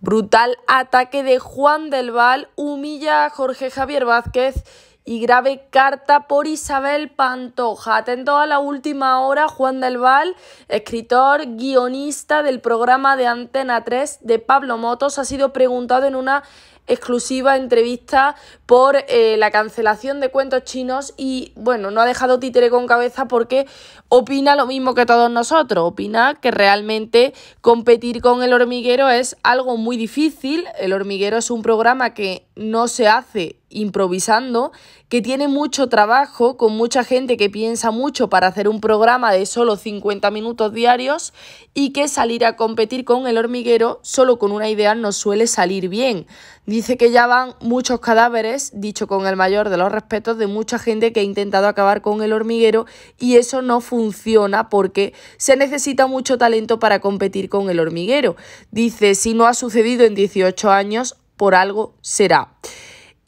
Brutal ataque de Juan del Val humilla a Jorge Javier Vázquez y grave carta por Isabel Pantoja. Atento a la última hora, Juan del Val, escritor, guionista del programa de Antena 3 de Pablo Motos, ha sido preguntado en una exclusiva entrevista por eh, la cancelación de cuentos chinos y bueno, no ha dejado títere con cabeza porque opina lo mismo que todos nosotros, opina que realmente competir con el hormiguero es algo muy difícil, el hormiguero es un programa que no se hace improvisando, que tiene mucho trabajo, con mucha gente que piensa mucho para hacer un programa de solo 50 minutos diarios y que salir a competir con el hormiguero solo con una idea no suele salir bien. Dice que ya van muchos cadáveres, dicho con el mayor de los respetos, de mucha gente que ha intentado acabar con el hormiguero y eso no funciona porque se necesita mucho talento para competir con el hormiguero. Dice, si no ha sucedido en 18 años, por algo será.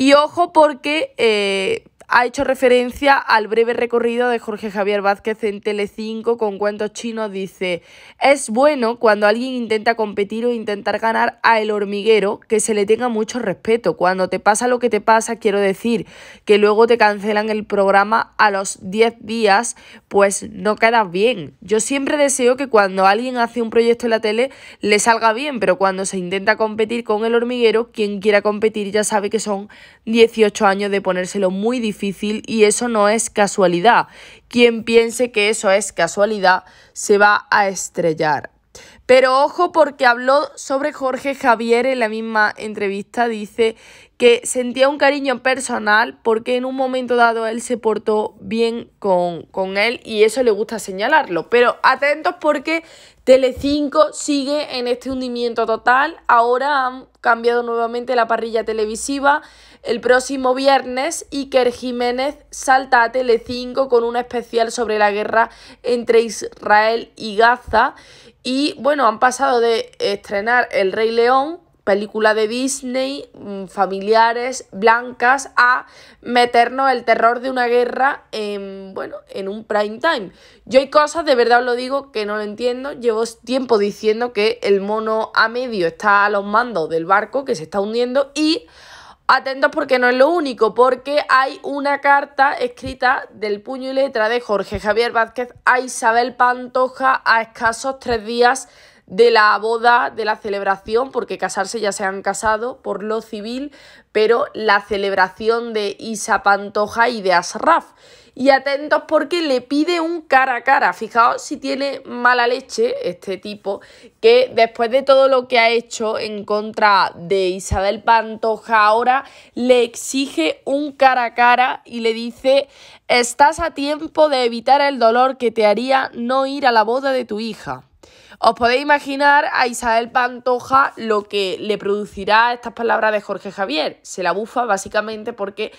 Y ojo porque eh, ha hecho referencia al breve recorrido de Jorge Javier Vázquez en Telecinco con cuentos chinos. Dice, es bueno cuando alguien intenta competir o intentar ganar a el hormiguero que se le tenga mucho respeto. Cuando te pasa lo que te pasa, quiero decir, que luego te cancelan el programa a los 10 días, pues no quedas bien. Yo siempre deseo que cuando alguien hace un proyecto en la tele le salga bien, pero cuando se intenta competir con el hormiguero, quien quiera competir ya sabe que son 18 años de ponérselo muy difícil y eso no es casualidad. Quien piense que eso es casualidad se va a estrellar. Pero ojo porque habló sobre Jorge Javier en la misma entrevista, dice que sentía un cariño personal porque en un momento dado él se portó bien con, él y eso le gusta señalarlo. Pero atentos porque Telecinco sigue en este hundimiento total, ahora han cambiado nuevamente la parrilla televisiva el próximo viernes Iker Jiménez salta a Telecinco con un especial sobre la guerra entre Israel y Gaza y bueno, han pasado de estrenar El Rey León, película de Disney, mm, familiares, blancas, a meternos el terror de una guerra en, bueno, en un prime time. Yo hay cosas, de verdad os lo digo, que no lo entiendo. Llevo tiempo diciendo que el mono a medio está a los mandos del barco que se está hundiendo y Atentos porque no es lo único, porque hay una carta escrita del puño y letra de Jorge Javier Vázquez a Isabel Pantoja a escasos tres días de la boda, de la celebración, porque casarse ya se han casado por lo civil, pero la celebración de Isa Pantoja y de Asraf y atentos porque le pide un cara a cara. Fijaos si tiene mala leche este tipo, que después de todo lo que ha hecho en contra de Isabel Pantoja, ahora le exige un cara a cara y le dice, estás a tiempo de evitar el dolor que te haría no ir a la boda de tu hija. Os podéis imaginar a Isabel Pantoja lo que le producirá estas palabras de Jorge Javier. Se la bufa básicamente porque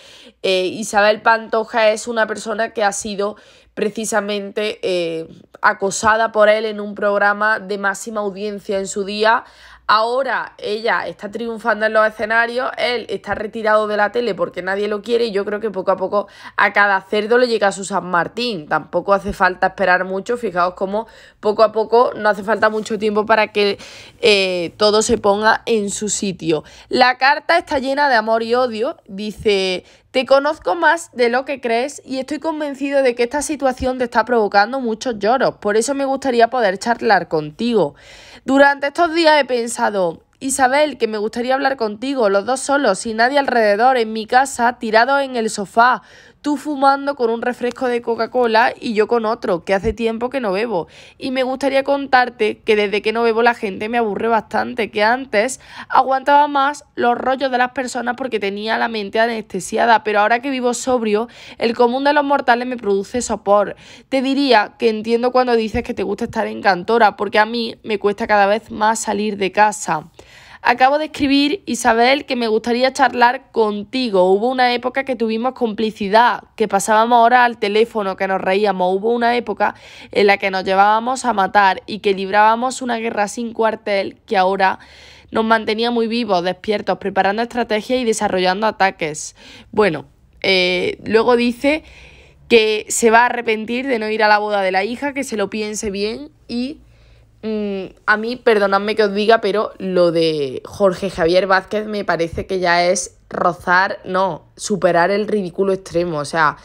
eh, Isabel Pantoja es una persona que ha sido precisamente eh, acosada por él en un programa de máxima audiencia en su día Ahora ella está triunfando en los escenarios, él está retirado de la tele porque nadie lo quiere y yo creo que poco a poco a cada cerdo le llega su San Martín. Tampoco hace falta esperar mucho, fijaos cómo poco a poco no hace falta mucho tiempo para que eh, todo se ponga en su sitio. La carta está llena de amor y odio, dice te conozco más de lo que crees y estoy convencido de que esta situación te está provocando muchos lloros. Por eso me gustaría poder charlar contigo. Durante estos días he pensado, Isabel, que me gustaría hablar contigo, los dos solos, sin nadie alrededor, en mi casa, tirado en el sofá, tú fumando con un refresco de Coca-Cola y yo con otro, que hace tiempo que no bebo. Y me gustaría contarte que desde que no bebo la gente me aburre bastante, que antes aguantaba más los rollos de las personas porque tenía la mente anestesiada, pero ahora que vivo sobrio, el común de los mortales me produce sopor. Te diría que entiendo cuando dices que te gusta estar en cantora, porque a mí me cuesta cada vez más salir de casa. Acabo de escribir, Isabel, que me gustaría charlar contigo. Hubo una época que tuvimos complicidad, que pasábamos horas al teléfono, que nos reíamos. Hubo una época en la que nos llevábamos a matar y que librábamos una guerra sin cuartel que ahora nos mantenía muy vivos, despiertos, preparando estrategias y desarrollando ataques. Bueno, eh, luego dice que se va a arrepentir de no ir a la boda de la hija, que se lo piense bien y Mm, a mí, perdonadme que os diga, pero lo de Jorge Javier Vázquez me parece que ya es rozar, no, superar el ridículo extremo. O sea,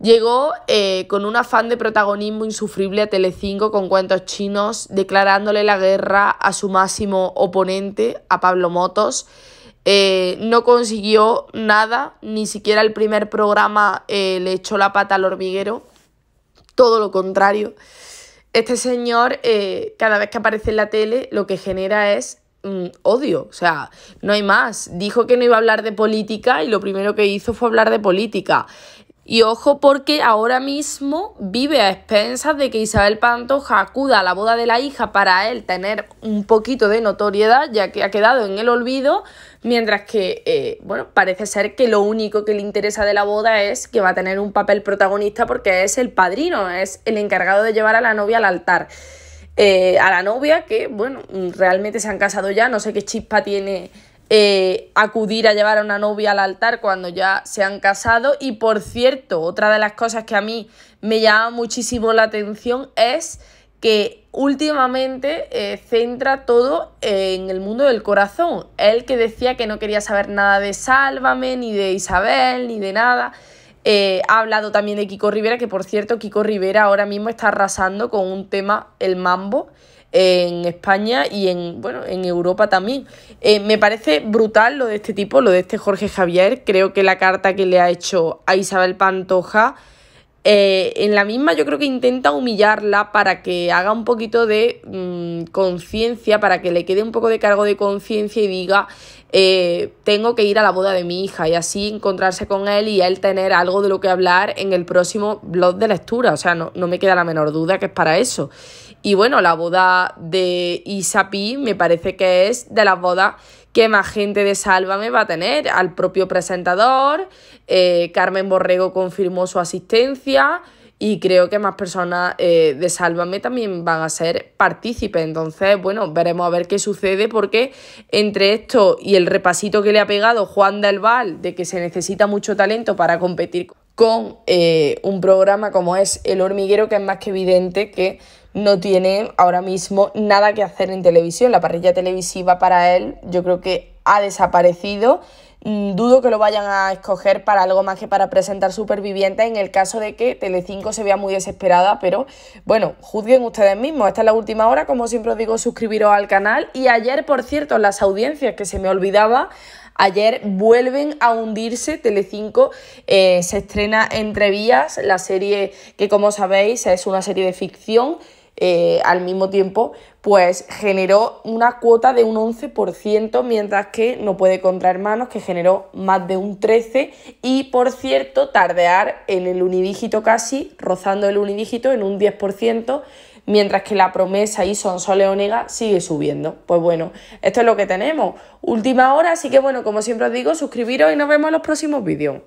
llegó eh, con un afán de protagonismo insufrible a Telecinco con cuentos chinos, declarándole la guerra a su máximo oponente, a Pablo Motos. Eh, no consiguió nada, ni siquiera el primer programa eh, le echó la pata al hormiguero, todo lo contrario este señor, eh, cada vez que aparece en la tele, lo que genera es mm, odio. O sea, no hay más. Dijo que no iba a hablar de política y lo primero que hizo fue hablar de política. Y ojo porque ahora mismo vive a expensas de que Isabel Pantoja acuda a la boda de la hija para él tener un poquito de notoriedad, ya que ha quedado en el olvido, mientras que, eh, bueno, parece ser que lo único que le interesa de la boda es que va a tener un papel protagonista porque es el padrino, es el encargado de llevar a la novia al altar. Eh, a la novia que, bueno, realmente se han casado ya, no sé qué chispa tiene eh, acudir a llevar a una novia al altar cuando ya se han casado. Y por cierto, otra de las cosas que a mí me llama muchísimo la atención es que últimamente eh, centra todo en el mundo del corazón. Él que decía que no quería saber nada de Sálvame, ni de Isabel, ni de nada. Eh, ha hablado también de Kiko Rivera, que por cierto, Kiko Rivera ahora mismo está arrasando con un tema, el mambo, en España y en, bueno, en Europa también. Eh, me parece brutal lo de este tipo, lo de este Jorge Javier. Creo que la carta que le ha hecho a Isabel Pantoja eh, en la misma yo creo que intenta humillarla para que haga un poquito de mm, conciencia, para que le quede un poco de cargo de conciencia y diga, eh, tengo que ir a la boda de mi hija y así encontrarse con él y él tener algo de lo que hablar en el próximo blog de lectura. O sea, no, no me queda la menor duda que es para eso. Y bueno, la boda de Isapi me parece que es de las bodas ¿Qué más gente de Sálvame va a tener? Al propio presentador, eh, Carmen Borrego confirmó su asistencia y creo que más personas eh, de Sálvame también van a ser partícipes. Entonces, bueno, veremos a ver qué sucede porque entre esto y el repasito que le ha pegado Juan del Val de que se necesita mucho talento para competir con eh, un programa como es El Hormiguero, que es más que evidente que no tiene ahora mismo nada que hacer en televisión. La parrilla televisiva para él yo creo que ha desaparecido. Mm, dudo que lo vayan a escoger para algo más que para presentar superviviente en el caso de que Telecinco se vea muy desesperada, pero bueno, juzguen ustedes mismos. Esta es la última hora, como siempre os digo, suscribiros al canal. Y ayer, por cierto, las audiencias que se me olvidaba, Ayer vuelven a hundirse, Telecinco 5 eh, se estrena Entre Vías, la serie que como sabéis es una serie de ficción eh, al mismo tiempo, pues generó una cuota de un 11%, mientras que no puede contraer manos que generó más de un 13%, y por cierto, tardear en el unidígito casi, rozando el unidígito en un 10% mientras que la promesa y son Onega sigue subiendo. Pues bueno, esto es lo que tenemos. Última hora, así que bueno, como siempre os digo, suscribiros y nos vemos en los próximos vídeos.